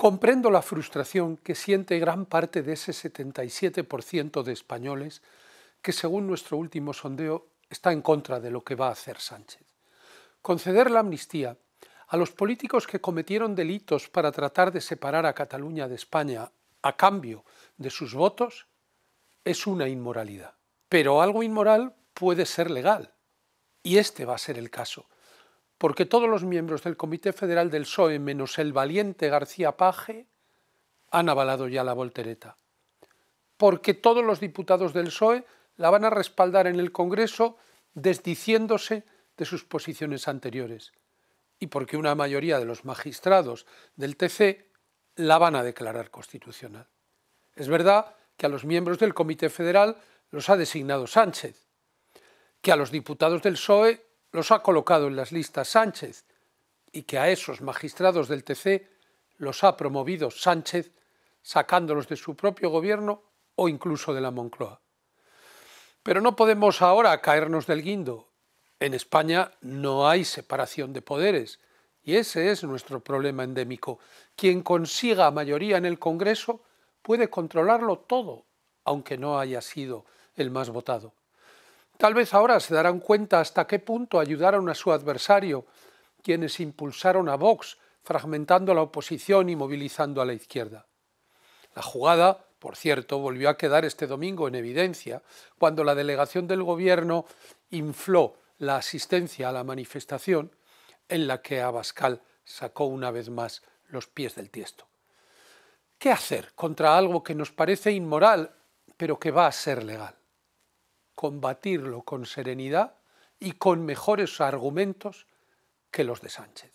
Comprendo la frustración que siente gran parte de ese 77% de españoles que, según nuestro último sondeo, está en contra de lo que va a hacer Sánchez. Conceder la amnistía a los políticos que cometieron delitos para tratar de separar a Cataluña de España a cambio de sus votos es una inmoralidad. Pero algo inmoral puede ser legal. Y este va a ser el caso porque todos los miembros del Comité Federal del PSOE, menos el valiente García Paje, han avalado ya la voltereta. Porque todos los diputados del PSOE la van a respaldar en el Congreso desdiciéndose de sus posiciones anteriores. Y porque una mayoría de los magistrados del TC e la van a declarar constitucional. Es verdad que a los miembros del Comité Federal los ha designado Sánchez, que a los diputados del PSOE los ha colocado en las listas Sánchez y que a esos magistrados del TC los ha promovido Sánchez sacándolos de su propio gobierno o incluso de la Moncloa. Pero no podemos ahora caernos del guindo. En España no hay separación de poderes y ese es nuestro problema endémico. Quien consiga mayoría en el Congreso puede controlarlo todo, aunque no haya sido el más votado. Tal vez ahora se darán cuenta hasta qué punto ayudaron a su adversario quienes impulsaron a Vox, fragmentando la oposición y movilizando a la izquierda. La jugada, por cierto, volvió a quedar este domingo en evidencia cuando la delegación del Gobierno infló la asistencia a la manifestación en la que Abascal sacó una vez más los pies del tiesto. ¿Qué hacer contra algo que nos parece inmoral, pero que va a ser legal? combatirlo con serenidad y con mejores argumentos que los de Sánchez.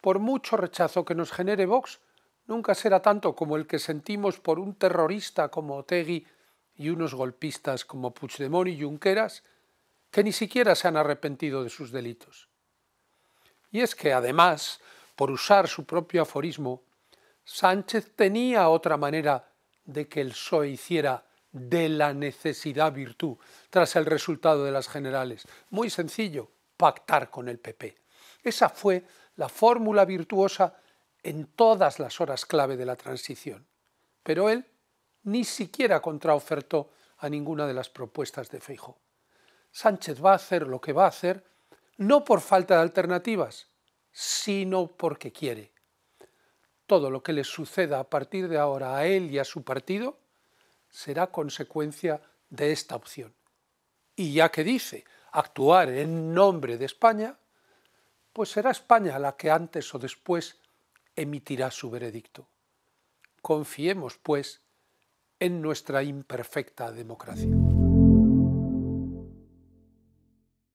Por mucho rechazo que nos genere Vox, nunca será tanto como el que sentimos por un terrorista como Otegui y unos golpistas como Puigdemont y Junqueras, que ni siquiera se han arrepentido de sus delitos. Y es que, además, por usar su propio aforismo, Sánchez tenía otra manera de que el PSOE hiciera de la necesidad virtud tras el resultado de las generales. Muy sencillo, pactar con el PP. Esa fue la fórmula virtuosa en todas las horas clave de la transición. Pero él ni siquiera contraofertó a ninguna de las propuestas de Feijóo. Sánchez va a hacer lo que va a hacer no por falta de alternativas, sino porque quiere. Todo lo que le suceda a partir de ahora a él y a su partido será consecuencia de esta opción. Y ya que dice actuar en nombre de España, pues será España la que antes o después emitirá su veredicto. Confiemos, pues, en nuestra imperfecta democracia.